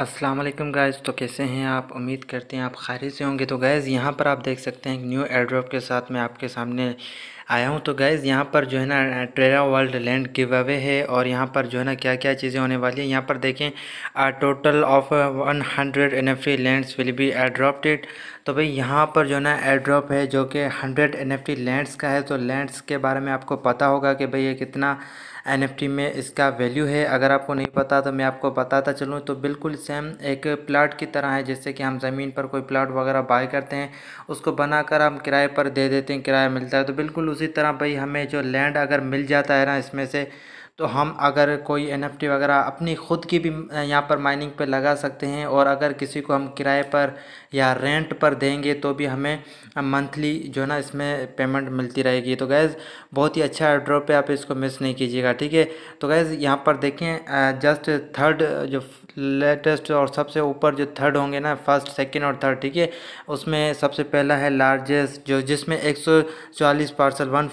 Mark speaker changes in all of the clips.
Speaker 1: अस्सलाम वालेकुम गाइस तो कैसे हैं आप उम्मीद करते हैं आप खैर से होंगे तो गैज़ यहाँ पर आप देख सकते हैं न्यू एड्रॉप के साथ मैं आपके सामने आया हूँ तो गैज़ यहाँ पर जो है ना Terra world land give away है और यहाँ पर जो है ना क्या क्या चीज़ें होने वाली हैं यहाँ पर देखें total of one hundred N F T lands will be airdropped तो भाई यहाँ पर जो है ना एड्रॉप है जो कि hundred N F T lands का है तो लैंड्स के बारे में आपको पता होगा कि भाई ये कितना एन में इसका वैल्यू है अगर आपको नहीं पता तो मैं आपको बताता चलूँ तो बिल्कुल सेम एक प्लाट की तरह है जैसे कि हम ज़मीन पर कोई प्लाट वगैरह बाय करते हैं उसको बनाकर हम किराए पर दे देते हैं किराया मिलता है तो बिल्कुल उसी तरह भाई हमें जो लैंड अगर मिल जाता है ना इसमें से तो हम अगर कोई एन वगैरह अपनी ख़ुद की भी यहाँ पर माइनिंग पे लगा सकते हैं और अगर किसी को हम किराए पर या रेंट पर देंगे तो भी हमें मंथली जो ना इसमें पेमेंट मिलती रहेगी तो गैज़ बहुत ही अच्छा ड्रॉप है आप इसको मिस नहीं कीजिएगा ठीक है तो गैज़ यहाँ पर देखें जस्ट थर्ड जो लेटेस्ट और सबसे ऊपर जो थर्ड होंगे ना फर्स्ट सेकेंड और थर्ड ठीक है उसमें सबसे पहला है लार्जेस्ट जो जिसमें एक पार्सल वन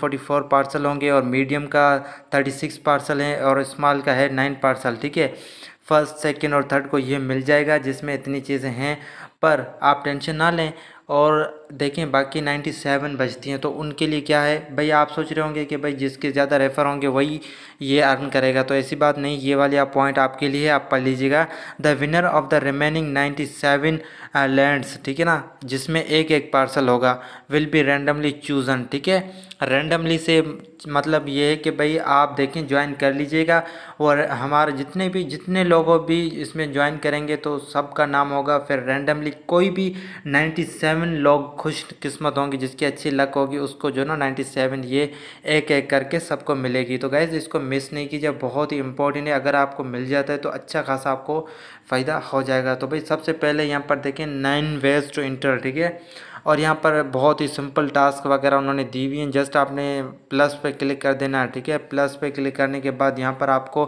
Speaker 1: पार्सल होंगे और मीडियम का थर्टी पार्सल पार्सल हैं और स्मॉल का है नाइन पार्सल ठीक है फर्स्ट सेकेंड और थर्ड को ये मिल जाएगा जिसमें इतनी चीज़ें हैं पर आप टेंशन ना लें और देखें बाकी नाइन्टी सेवन बचती हैं तो उनके लिए क्या है भाई आप सोच रहे होंगे कि भाई जिसके ज़्यादा रेफ़र होंगे वही ये अर्न करेगा तो ऐसी बात नहीं ये वाली आप पॉइंट आपके लिए आप पढ़ लीजिएगा the winner of the remaining ninety seven lands ठीक है ना जिसमें एक एक पार्सल होगा विल बी रेंडमली चूज़न ठीक है रेंडमली से मतलब ये है कि भाई आप देखें ज्वाइन कर लीजिएगा और हमारे जितने भी जितने लोगों भी इसमें ज्वाइन करेंगे तो सबका नाम होगा फिर रैंडमली कोई भी 97 लोग खुश किस्मत होंगे जिसकी अच्छी लक होगी उसको जो ना 97 ये एक एक करके सबको मिलेगी तो गैज़ इसको मिस नहीं कीजिए बहुत ही इंपॉर्टेंट है अगर आपको मिल जाता है तो अच्छा खासा आपको फ़ायदा हो जाएगा तो भाई सबसे पहले यहाँ पर देखें नाइन वेज टू इंटर ठीक है और यहाँ पर बहुत ही सिंपल टास्क वगैरह उन्होंने दी हुई हैं जस्ट आपने प्लस पे क्लिक कर देना है ठीक है प्लस पे क्लिक करने के बाद यहाँ पर आपको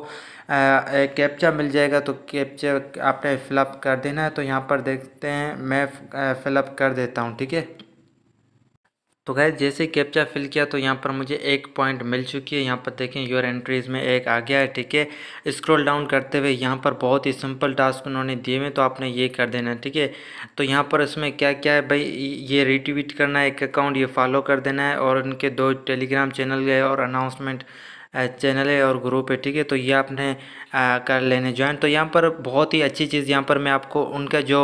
Speaker 1: कैप्चा मिल जाएगा तो कैप्चा आपने फिलअप कर देना है तो यहाँ पर देखते हैं मैं फिलअप कर देता हूँ ठीक है तो गैस जैसे कैप्चा फिल किया तो यहाँ पर मुझे एक पॉइंट मिल चुकी है यहाँ पर देखें योर एंट्रीज में एक आ गया है ठीक है स्क्रॉल डाउन करते हुए यहाँ पर बहुत ही सिंपल टास्क उन्होंने दिए हुए तो आपने ये कर देना है ठीक है तो यहाँ पर इसमें क्या क्या है भाई ये रिट्वीट करना है एक अकाउंट ये फॉलो कर देना है और उनके दो टेलीग्राम चैनल गए और अनाउंसमेंट चैनल है और ग्रुप है ठीक है तो ये आपने कर लेने ज्वाइन तो यहाँ पर बहुत ही अच्छी चीज़ यहाँ पर मैं आपको उनका जो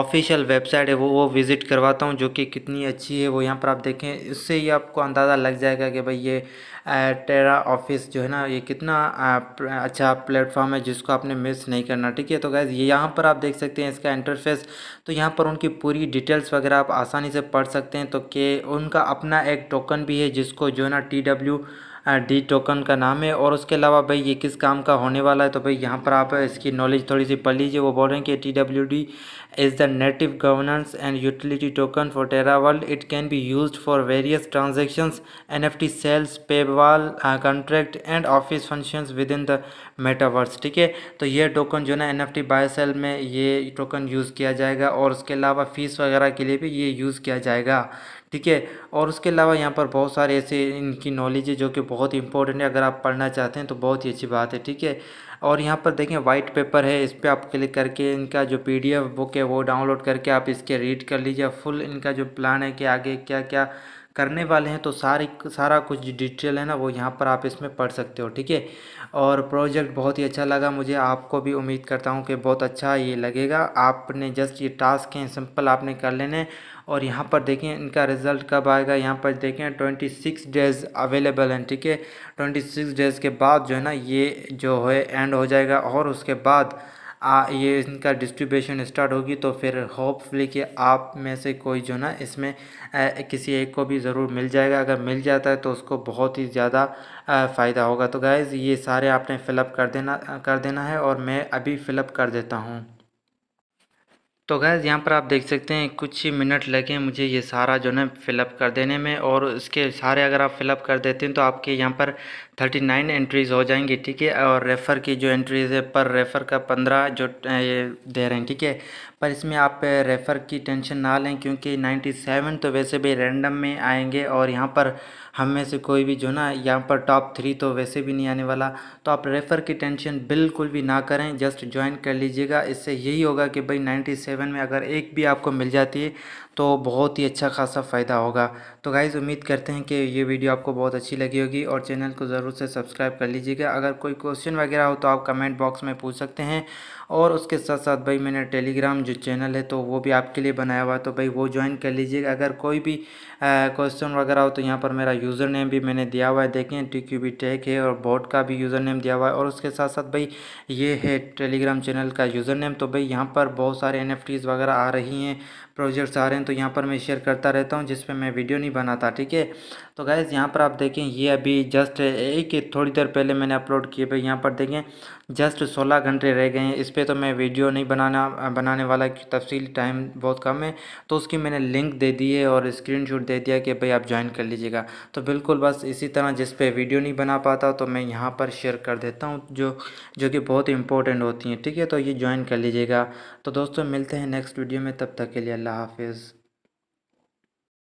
Speaker 1: ऑफिशियल वेबसाइट है वो वो विज़िट करवाता हूँ जो कि कितनी अच्छी है वो यहाँ पर आप देखें इससे ही आपको अंदाज़ा लग जाएगा कि भाई ये टेरा ऑफिस जो है ना ये कितना अच्छा प्लेटफॉर्म है जिसको आपने मिस नहीं करना ठीक है तो गैस ये यहाँ पर आप देख सकते हैं इसका इंटरफेस तो यहाँ पर उनकी पूरी डिटेल्स वगैरह आप आसानी से पढ़ सकते हैं तो कि उनका अपना एक टोकन भी है जिसको जो है ना टी डब्ल्यू डी टोकन का नाम है और उसके अलावा भाई ये किस काम का होने वाला है तो भाई यहाँ पर आप इसकी नॉलेज थोड़ी सी पढ़ लीजिए वो बोल रहे हैं कि T W D is the native governance and utility token for Terra world it can be use for various transactions N F T sales paywall contract and office functions within the metaverse ठीक है तो ये token जो ना N F T buy sell में ये token use किया जाएगा और उसके अलावा फ़ीस वगैरह के लिए भी ये यूज़ किया जाएगा ठीक है और उसके अलावा यहाँ पर बहुत सारे ऐसे इनकी नॉलेज है जो कि बहुत इंपॉर्टेंट है अगर आप पढ़ना चाहते हैं तो बहुत ही अच्छी बात है ठीक है और यहाँ पर देखें वाइट पेपर है इस पर आप क्लिक करके इनका जो पी बुक है वो डाउनलोड करके आप इसके रीड कर लीजिए फुल इनका जो प्लान है कि आगे क्या क्या करने वाले हैं तो सारी सारा कुछ डिटेल है ना वो यहाँ पर आप इसमें पढ़ सकते हो ठीक है और प्रोजेक्ट बहुत ही अच्छा लगा मुझे आपको भी उम्मीद करता हूँ कि बहुत अच्छा ये लगेगा आपने जस्ट ये टास्क हैं सिंपल आपने कर लेने और यहाँ पर देखें इनका रिज़ल्ट कब आएगा यहाँ पर देखें ट्वेंटी सिक्स डेज़ अवेलेबल हैं ठीक है ट्वेंटी सिक्स डेज़ के बाद जो है ना ये जो है एंड हो जाएगा और उसके बाद आ, ये इनका डिस्ट्रीब्यूशन स्टार्ट होगी तो फिर होपफुली कि आप में से कोई जो ना इसमें आ, किसी एक को भी ज़रूर मिल जाएगा अगर मिल जाता है तो उसको बहुत ही ज़्यादा फ़ायदा होगा तो गाइज़ ये सारे आपने फ़िलअप कर देना कर देना है और मैं अभी फ़िलअप कर देता हूँ तो गैज़ यहाँ पर आप देख सकते हैं कुछ ही मिनट लगे मुझे ये सारा जो है फिलअप कर देने में और इसके सारे अगर आप फिलअप कर देते हैं तो आपके यहाँ पर 39 एंट्रीज़ हो जाएंगी ठीक है और रेफ़र की जो एंट्रीज़ है पर रेफ़र का 15 जो ये दे रहे हैं ठीक है पर इसमें आप रेफ़र की टेंशन ना लें क्योंकि 97 तो वैसे भी रैंडम में आएंगे और यहाँ पर हम में से कोई भी जो ना यहाँ पर टॉप थ्री तो वैसे भी नहीं आने वाला तो आप रेफ़र की टेंशन बिल्कुल भी ना करें जस्ट ज्वाइन कर लीजिएगा इससे यही होगा कि भाई नाइन्टी सेवन में अगर एक भी आपको मिल जाती है तो बहुत ही अच्छा खासा फ़ायदा होगा तो गाइज़ उम्मीद करते हैं कि ये वीडियो आपको बहुत अच्छी लगी होगी और चैनल को ज़रूर से सब्सक्राइब कर लीजिएगा अगर कोई क्वेश्चन वगैरह हो तो आप कमेंट बॉक्स में पूछ सकते हैं और उसके साथ साथ भाई मैंने टेलीग्राम जो चैनल है तो वो भी आपके लिए बनाया हुआ है तो भाई वो ज्वाइन कर लीजिएगा अगर कोई भी क्वेश्चन वगैरह हो तो यहाँ पर मेरा यूज़र नेम भी मैंने दिया हुआ है देखें टी क्यू बी टेक है और बोर्ड का भी यूज़र नेम दिया हुआ है और उसके साथ साथ भाई ये है टेलीग्राम चैनल का यूज़र नेम तो भाई यहाँ पर बहुत सारे एन एफ वगैरह आ रही हैं प्रोजेक्ट्स आ रहे हैं तो यहाँ पर मैं शेयर करता रहता हूँ जिस पर मैं वीडियो नहीं बनाता ठीक है तो गैज़ यहाँ पर आप देखें ये अभी जस्ट एक थोड़ी देर पहले मैंने अपलोड किए पर यहाँ पर देखें जस्ट सोलह घंटे रह गए हैं इस पर तो मैं वीडियो नहीं बनाना बनाने वाला तफसील टाइम बहुत कम है तो उसकी मैंने लिंक दे दी है और स्क्रीन दे दिया कि भाई आप ज्वाइन कर लीजिएगा तो बिल्कुल बस इसी तरह जिस पर वीडियो नहीं बना पाता तो मैं यहाँ पर शेयर कर देता हूँ जो जो कि बहुत इंपॉर्टेंट होती हैं ठीक है तो ये ज्वाइन कर लीजिएगा तो दोस्तों मिलते हैं नेक्स्ट वीडियो में तब तक के लिए अल्लाह हाफिज़